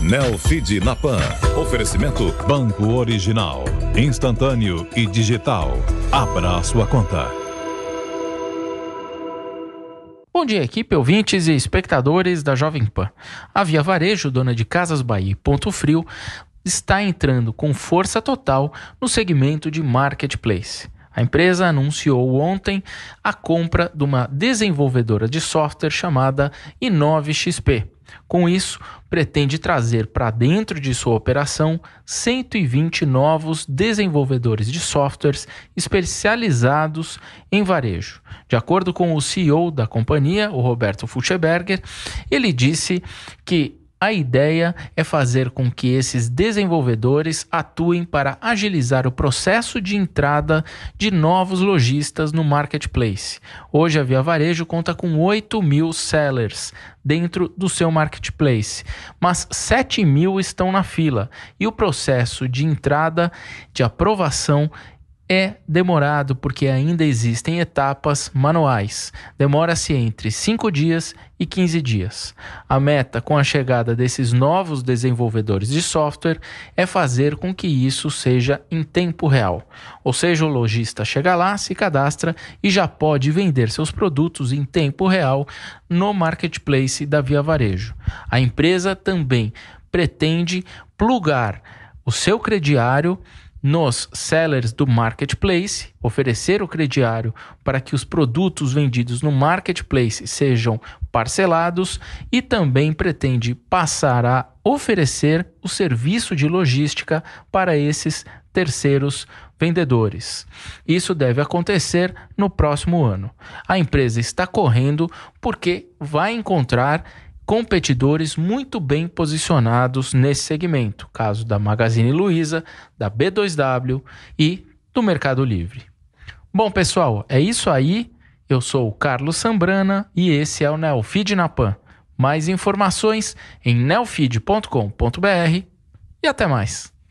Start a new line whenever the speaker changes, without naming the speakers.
Nelfeed Napan. Oferecimento Banco Original, instantâneo e digital. Abra a sua conta. Bom dia, equipe, ouvintes e espectadores da Jovem Pan. A Via Varejo, dona de Casas Bahia e Ponto Frio, está entrando com força total no segmento de marketplace. A empresa anunciou ontem a compra de uma desenvolvedora de software chamada Inove XP com isso, pretende trazer para dentro de sua operação 120 novos desenvolvedores de softwares especializados em varejo. De acordo com o CEO da companhia, o Roberto Fuchsberger, ele disse que a ideia é fazer com que esses desenvolvedores atuem para agilizar o processo de entrada de novos lojistas no marketplace. Hoje a Via Varejo conta com 8 mil sellers dentro do seu marketplace, mas 7 mil estão na fila e o processo de entrada, de aprovação é demorado porque ainda existem etapas manuais. Demora-se entre 5 dias e 15 dias. A meta com a chegada desses novos desenvolvedores de software é fazer com que isso seja em tempo real. Ou seja, o lojista chega lá, se cadastra e já pode vender seus produtos em tempo real no marketplace da Via Varejo. A empresa também pretende plugar o seu crediário nos sellers do marketplace, oferecer o crediário para que os produtos vendidos no marketplace sejam parcelados e também pretende passar a oferecer o serviço de logística para esses terceiros vendedores. Isso deve acontecer no próximo ano. A empresa está correndo porque vai encontrar competidores muito bem posicionados nesse segmento, caso da Magazine Luiza, da B2W e do Mercado Livre. Bom, pessoal, é isso aí. Eu sou o Carlos Sambrana e esse é o Neofeed Napan. Mais informações em neofeed.com.br e até mais.